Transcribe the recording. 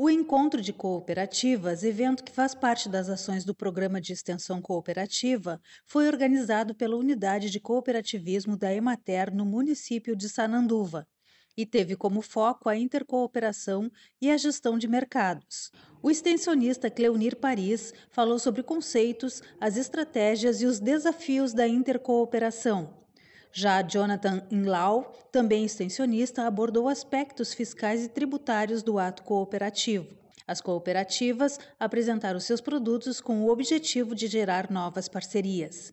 O Encontro de Cooperativas, evento que faz parte das ações do Programa de Extensão Cooperativa, foi organizado pela Unidade de Cooperativismo da Emater no município de Sananduva e teve como foco a intercooperação e a gestão de mercados. O extensionista Cleonir Paris falou sobre conceitos, as estratégias e os desafios da intercooperação. Já Jonathan Inlau, também extensionista, abordou aspectos fiscais e tributários do ato cooperativo. As cooperativas apresentaram seus produtos com o objetivo de gerar novas parcerias.